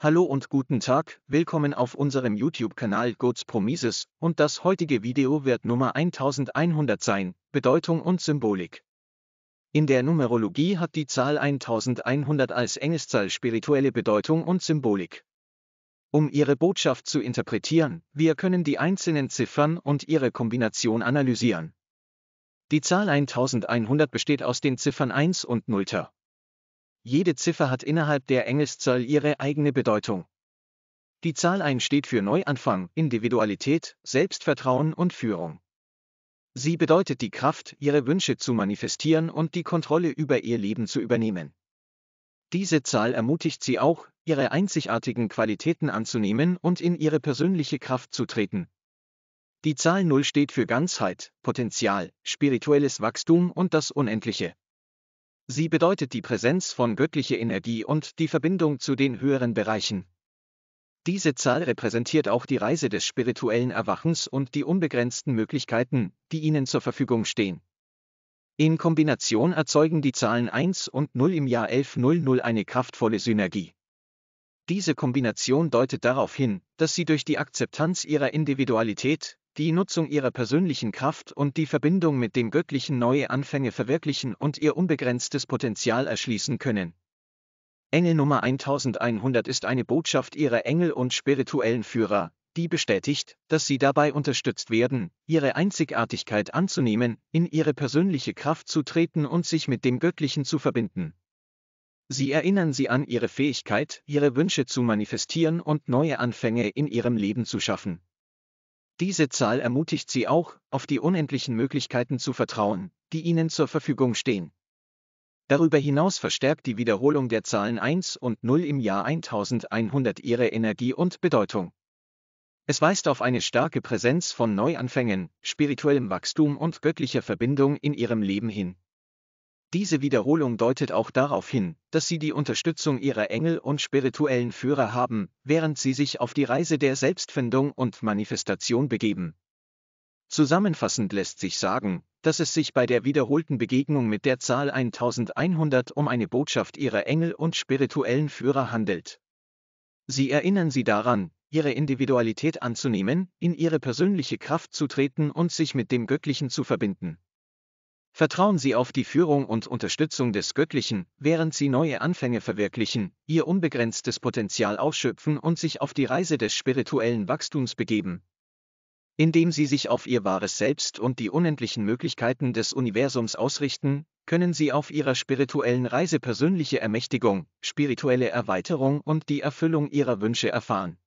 Hallo und guten Tag, willkommen auf unserem YouTube-Kanal Goats Promises und das heutige Video wird Nummer 1100 sein, Bedeutung und Symbolik. In der Numerologie hat die Zahl 1100 als Engelszahl spirituelle Bedeutung und Symbolik. Um ihre Botschaft zu interpretieren, wir können die einzelnen Ziffern und ihre Kombination analysieren. Die Zahl 1100 besteht aus den Ziffern 1 und 0. Jede Ziffer hat innerhalb der Engelszahl ihre eigene Bedeutung. Die Zahl 1 steht für Neuanfang, Individualität, Selbstvertrauen und Führung. Sie bedeutet die Kraft, ihre Wünsche zu manifestieren und die Kontrolle über ihr Leben zu übernehmen. Diese Zahl ermutigt sie auch, ihre einzigartigen Qualitäten anzunehmen und in ihre persönliche Kraft zu treten. Die Zahl 0 steht für Ganzheit, Potenzial, spirituelles Wachstum und das Unendliche. Sie bedeutet die Präsenz von göttlicher Energie und die Verbindung zu den höheren Bereichen. Diese Zahl repräsentiert auch die Reise des spirituellen Erwachens und die unbegrenzten Möglichkeiten, die ihnen zur Verfügung stehen. In Kombination erzeugen die Zahlen 1 und 0 im Jahr 1100 eine kraftvolle Synergie. Diese Kombination deutet darauf hin, dass sie durch die Akzeptanz ihrer Individualität, die Nutzung ihrer persönlichen Kraft und die Verbindung mit dem Göttlichen neue Anfänge verwirklichen und ihr unbegrenztes Potenzial erschließen können. Engel Nummer 1100 ist eine Botschaft ihrer Engel und spirituellen Führer, die bestätigt, dass sie dabei unterstützt werden, ihre Einzigartigkeit anzunehmen, in ihre persönliche Kraft zu treten und sich mit dem Göttlichen zu verbinden. Sie erinnern sie an ihre Fähigkeit, ihre Wünsche zu manifestieren und neue Anfänge in ihrem Leben zu schaffen. Diese Zahl ermutigt Sie auch, auf die unendlichen Möglichkeiten zu vertrauen, die Ihnen zur Verfügung stehen. Darüber hinaus verstärkt die Wiederholung der Zahlen 1 und 0 im Jahr 1100 ihre Energie und Bedeutung. Es weist auf eine starke Präsenz von Neuanfängen, spirituellem Wachstum und göttlicher Verbindung in ihrem Leben hin, diese Wiederholung deutet auch darauf hin, dass sie die Unterstützung ihrer Engel und spirituellen Führer haben, während sie sich auf die Reise der Selbstfindung und Manifestation begeben. Zusammenfassend lässt sich sagen, dass es sich bei der wiederholten Begegnung mit der Zahl 1100 um eine Botschaft ihrer Engel und spirituellen Führer handelt. Sie erinnern sie daran, ihre Individualität anzunehmen, in ihre persönliche Kraft zu treten und sich mit dem Göttlichen zu verbinden. Vertrauen Sie auf die Führung und Unterstützung des Göttlichen, während Sie neue Anfänge verwirklichen, Ihr unbegrenztes Potenzial ausschöpfen und sich auf die Reise des spirituellen Wachstums begeben. Indem Sie sich auf Ihr wahres Selbst und die unendlichen Möglichkeiten des Universums ausrichten, können Sie auf Ihrer spirituellen Reise persönliche Ermächtigung, spirituelle Erweiterung und die Erfüllung Ihrer Wünsche erfahren.